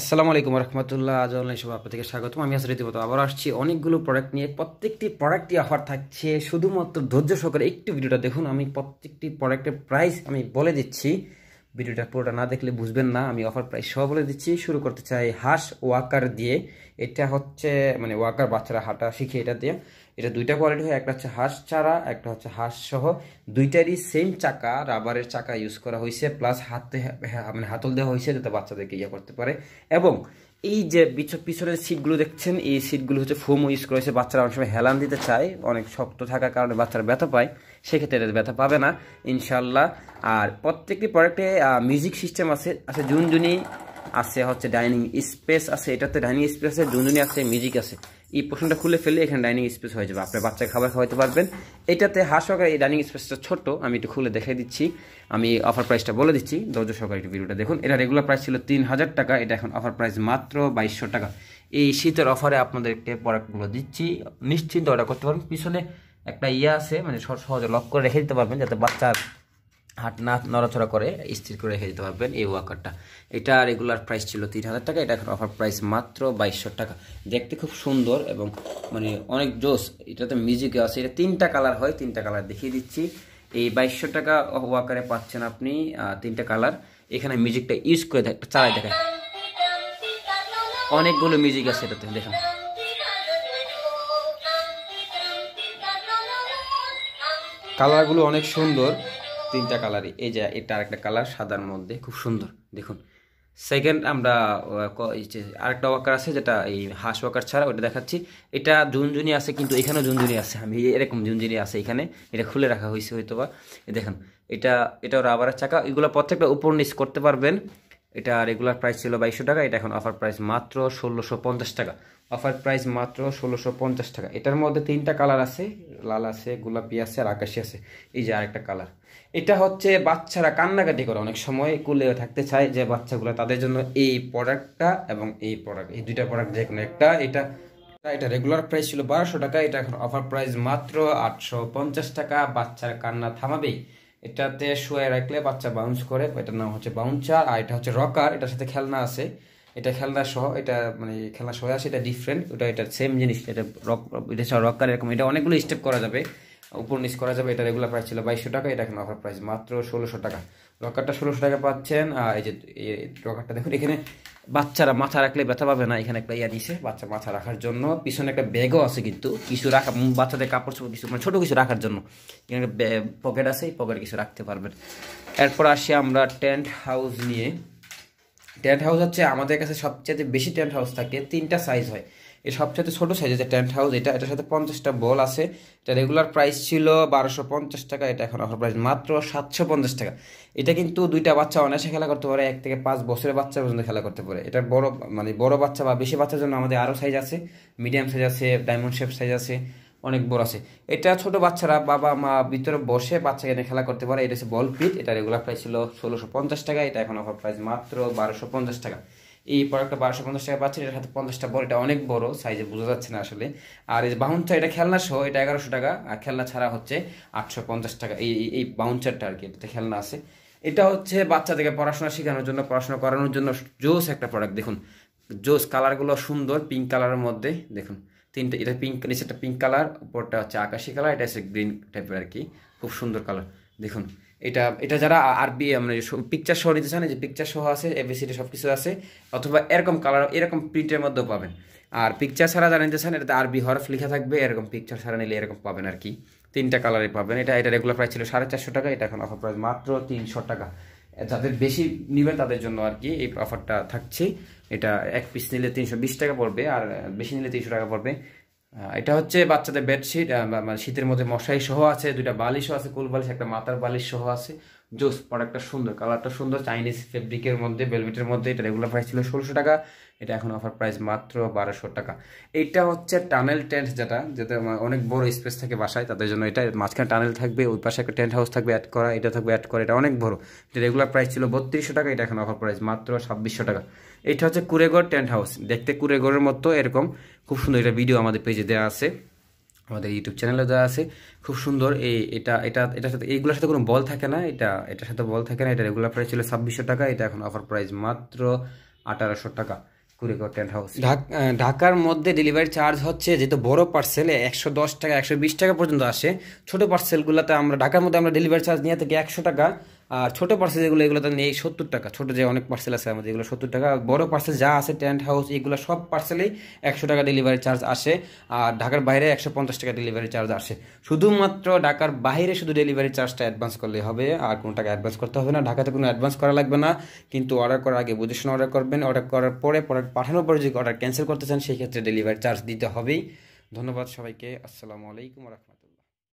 আসসালামু আলাইকুম রহমতুল্লাহ আজ অনলাইন সব আপনার স্বাগতম আমি আসলে রীতিমতো আবার আসছি অনেকগুলো প্রোডাক্ট নিয়ে প্রত্যেকটি প্রোডাক্টটি অফার থাকছে শুধুমাত্র ধৈর্য সহকারে একটু ভিডিওটা দেখুন আমি প্রত্যেকটি প্রোডাক্টের প্রাইস আমি বলে দিচ্ছি ভিডিওটা পুরোটা না দেখলে বুঝবেন না আমি অফার প্রাইস সব বলে দিচ্ছি শুরু করতে চাই হাঁস ওয়াকার দিয়ে এটা হচ্ছে মানে ওয়াকার বাচ্চারা হাঁটা শিখে এটা দিয়ে এটা দুইটা কোয়ালিটি হয় একটা হচ্ছে হাঁস চারা একটা হচ্ছে হাঁস সহ দুইটারই সেম চাকা রাবারের চাকা ইউজ করা হয়েছে প্লাস হাতে মানে হাতল দেওয়া হয়েছে যাতে বাচ্চাদেরকে ইয়ে করতে পারে এবং এই যে পিছনের সিটগুলো দেখছেন এই সিটগুলো হচ্ছে ফোম ইউজ করেছে বাচ্চারা অনেক সময় হেলান দিতে চায় অনেক শক্ত থাকার কারণে বাচ্চারা ব্যথা পায় সেক্ষেত্রে এটা ব্যথা পাবে না ইনশাল্লাহ আর প্রত্যেকটি প্রোডাক্টে মিউজিক সিস্টেম আছে আছে জুনজুনি আছে হচ্ছে ডাইনিং স্পেস আছে এটাতে ডাইনিং স্পেস আছে জুনজুনি আছে মিউজিক আছে এই পোশনটা খুলে ফেলে এখানে ডাইনিং স্পেস হয়ে যাবে আপনার বাচ্চা খাবার খাওয়াতে পারবেন এটাতে হাঁস সহকারে এই ডাইনিং স্পেসটা ছোট আমি একটু খুলে দেখাই দিচ্ছি আমি অফার প্রাইসটা বলে দিচ্ছি ধৈর্য সহকারে একটু ভিডিওটা দেখুন এটা রেগুলার প্রাইস ছিল তিন হাজার টাকা এটা এখন অফার প্রাইস মাত্র বাইশশো টাকা এই শীতের অফারে আপনাদেরকে প্রোডাক্টগুলো দিচ্ছি নিশ্চিন্ত অর্ডার করতে পারবেন পিছনে একটা ইয়ে আছে মানে সহজে লক করে রেখে দিতে পারবেন যাতে বাচ্চার হাট না নড়াচড়া করে স্থির করে রেখে দিতে পারবেন এই ওয়াকারটা এটা রেগুলার প্রাইস ছিল তিন হাজার টাকা এটা এখন অফার প্রাইস মাত্র বাইশশো টাকা দেখতে খুব সুন্দর এবং মানে অনেক জোস এটাতে মিউজিকে আছে এটা তিনটা কালার হয় তিনটা কালার দেখিয়ে দিচ্ছি এই বাইশশো টাকা ওয়াকারে পাচ্ছেন আপনি তিনটা কালার এখানে মিউজিকটা ইউজ করে দেখ চালাই দেখেন অনেকগুলো মিউজিক আছে এটাতে দেখেন কালারগুলো অনেক সুন্দর তিনটা কালারই এই যে এটা আরেকটা কালার সাদার মধ্যে খুব সুন্দর দেখুন সেকেন্ড আমরা আরেকটা ওয়াকার আছে যেটা এই হাঁস ওয়াকার ছাড়া ওটা দেখাচ্ছি এটা ঝুনঝুনি আছে কিন্তু এখানেও ঝুনঝুনি আছে আমি এরকম ঝুনঝুনি আছে এখানে এটা খুলে রাখা হয়েছে হয়তো বা দেখেন এটা এটাও রাবারের চাকা এগুলো প্রত্যেকটা উপর নিচ করতে পারবেন এটা রেগুলার প্রাইস ছিল বাইশশো টাকা এটা এখন অফার প্রাইস মাত্র ষোলোশো পঞ্চাশ টাকা অফার প্রাইস মাত্র ষোলোশো পঞ্চাশ টাকা এটার মধ্যে তিনটা কালার আছে লাল আছে গোলাপি আছে আর আকাশি আছে এই যে আরেকটা কালার এটা হচ্ছে বাচ্চারা কান্নাকাটি করে অনেক সময় কুলে থাকতে চায় যে বাচ্চাগুলো তাদের জন্য এই প্রোডাক্টটা এবং এই প্রোডাক্ট এই দুইটা প্রোডাক্ট যে কোনো একটা এটা এটা রেগুলার প্রাইস ছিল বারোশো টাকা এটা এখন অফার প্রাইস মাত্র আটশো পঞ্চাশ টাকা বাচ্চার কান্না থামাবেই এটাতে শুয়ে রাখলে বাচ্চা বাউন্স করে এটার নাম হচ্ছে বাউন্সার আর এটা হচ্ছে রকার এটার সাথে খেলনা আছে এটা খেলনা সহ এটা মানে খেলনা সহ আছে এটা ডিফারেন্ট ওটা এটা সেম জিনিস এটা রক এটা রকার এরকম এটা অনেকগুলো স্টেপ করা যাবে উপর নিচ করা যাবে এটা রেগুলার প্রাইস ছিল বাইশশো টাকা এটা এখন অফার প্রাইস মাত্র ষোলোশো টাকা রকারটা ষোলোশো টাকা পাচ্ছেন আর এই যে রকারটা দেখুন এখানে বাচ্চারা মাথা রাখলে ব্যথা পাবে না এখানে একটা ইয়া নিছে বাচ্চা মাথা রাখার জন্য পিছনে একটা ব্যাগও আছে কিন্তু কিছু রাখা বাচ্চাদের কাপড় চোপড় কিছু মানে ছোটো কিছু রাখার জন্য এখানে পকেট আছে এই পকেট কিছু রাখতে পারবেন এরপর আসি আমরা টেন্ট হাউস নিয়ে টেন্ট হাউস হচ্ছে আমাদের কাছে সবচেয়ে বেশি টেন্ট হাউস থাকে তিনটা সাইজ হয় এই সবচেয়ে ছোটো সাইজ আছে টেন্ট হাউস এটা এটার সাথে পঞ্চাশটা বল আছে এটা রেগুলার প্রাইস ছিল বারোশো পঞ্চাশ টাকা এটা এখন অফার প্রাইস মাত্র সাতশো পঞ্চাশ টাকা এটা কিন্তু দুইটা বাচ্চা অনায়াসে খেলা করতে পারে এক থেকে পাঁচ বছরের বাচ্চা পর্যন্ত খেলা করতে পারে এটা বড় মানে বড় বাচ্চা বা বেশি বাচ্চার জন্য আমাদের আরও সাইজ আছে মিডিয়াম সাইজ আছে ডায়মন্ড শেপ সাইজ আছে অনেক বড় আছে এটা ছোট বাচ্চারা বাবা মা ভিতরে বসে বাচ্চা কেনে খেলা করতে পারে এটা হচ্ছে বল পিট এটা রেগুলার প্রাইস ছিল ষোলোশো পঞ্চাশ টাকা এটা এখন অফার প্রাইস মাত্র বারোশো পঞ্চাশ টাকা এই প্রোডাক্টটা বারোশো পঞ্চাশ টাকা পাচ্ছে এটার সাথে পঞ্চাশটা বল এটা অনেক বড় সাইজে বোঝা যাচ্ছে না আসলে আর এই বাউন্সার এটা খেলনা সহ এটা এগারোশো টাকা আর খেলনা ছাড়া হচ্ছে আটশো পঞ্চাশ টাকা এই এই বাউন্সারটা আর কি এটাতে খেলনা আছে এটা হচ্ছে বাচ্চাদেরকে পড়াশোনা শেখানোর জন্য পড়াশোনা করানোর জন্য জোস একটা প্রোডাক্ট দেখুন জোস কালারগুলো সুন্দর পিঙ্ক কালারের মধ্যে দেখুন তিনটা এটা পিঙ্ক নিচে একটা পিঙ্ক কালার উপরটা হচ্ছে আকাশি কালার এটা হচ্ছে গ্রিন টাইপের আর কি খুব সুন্দর কালার দেখুন এটা এটা যারা আরবি মানে পিকচার শো নিতে চান যে পিকচার শো আছে এবিসিডি সব কিছু আছে অথবা এরকম কালার এরকম প্রিন্টের মধ্যেও পাবেন আর পিকচার ছাড়া যারা নিতে চান এটাতে আরবি হরফ লেখা থাকবে এরকম পিকচার ছাড়া নিলে এরকম পাবেন আর কি তিনটা কালারে পাবেন এটা এটা রেগুলার প্রাইস ছিল সাড়ে চারশো টাকা এটা এখন অফার প্রাইস মাত্র তিনশো টাকা যাদের বেশি নিবে তাদের জন্য আর কি এই অফারটা থাকছে এটা এক পিস নিলে তিনশো টাকা পড়বে আর বেশি নিলে তিনশো টাকা পড়বে এটা হচ্ছে বাচ্চাদের বেডশিট মানে শীতের মধ্যে মশাই সহ আছে দুইটা বালিশও আছে কুল বালিশ একটা মাথার বালিশ সহ আছে জোস প্রোডাক্টটা সুন্দর কালারটা সুন্দর চাইনিজ ফেব্রিকের মধ্যে বেলভেটের মধ্যে এটা রেগুলার প্রাইস ছিল ষোলোশো টাকা এটা এখন অফার প্রাইস মাত্র বারোশো টাকা এটা হচ্ছে টানেল টেন্ট যেটা যেটা অনেক বড় স্পেস থাকে বাসায় তাদের জন্য এটা মাঝখানে টানেল থাকবে ওই পাশে একটা টেন্ট হাউস থাকবে অ্যাড করা এটা থাকবে অ্যাড করা এটা অনেক বড় এটা রেগুলার প্রাইস ছিল বত্রিশশো টাকা এটা এখন অফার প্রাইস মাত্র ছাব্বিশশো টাকা এটা হচ্ছে কুরেগড় টেন্ট হাউস দেখতে কুরেগড়ের মতো এরকম খুব সুন্দর এটা ভিডিও আমাদের পেজে দেওয়া আছে আমাদের ইউটিউব চ্যানেলে দেওয়া আছে খুব সুন্দর এই এটা এটা এটার সাথে এইগুলোর সাথে কোনো বল থাকে না এটা এটার সাথে বল থাকে না এটা রেগুলার প্রাইস ছিল ছাব্বিশশো টাকা এটা এখন অফার প্রাইস মাত্র আঠারোশো টাকা কুড়িগড় টেন্ট হাউস ঢাকার মধ্যে ডেলিভারি চার্জ হচ্ছে যেহেতু বড় পার্সেলে একশো দশ টাকা একশো বিশ টাকা পর্যন্ত আসে ছোটো পার্সেলগুলোতে আমরা ঢাকার মধ্যে আমরা ডেলিভারি চার্জ নিয়ে থাকি একশো টাকা আর ছোটো পার্সেল যেগুলো এগুলো তো নেই সত্তর টাকা ছোটো যে অনেক পার্সেল আছে আমাদের এগুলো সত্তর টাকা বড় পার্সেল যা আছে টেন্ট হাউস এগুলো সব পার্সেলেই একশো টাকা ডেলিভারি চার্জ আসে আর ঢাকার বাইরে একশো পঞ্চাশ টাকা ডেলিভারি চার্জ আসে শুধুমাত্র ঢাকার বাইরে শুধু ডেলিভারি চার্জটা অ্যাডভান্স করলে হবে আর কোনো টাকা অ্যাডভান্স করতে হবে না ঢাকাতে কোনো অ্যাডভান্স করা লাগবে না কিন্তু অর্ডার করার আগে বুঝে শুনে অর্ডার করবেন অর্ডার করার পরে প্রোডাক্ট পাঠানোর পরে যদি অর্ডার ক্যান্সেল করতে চান সেই ক্ষেত্রে ডেলিভারি চার্জ দিতে হবেই ধন্যবাদ সবাইকে আসসালামু আলাইকুম রহমান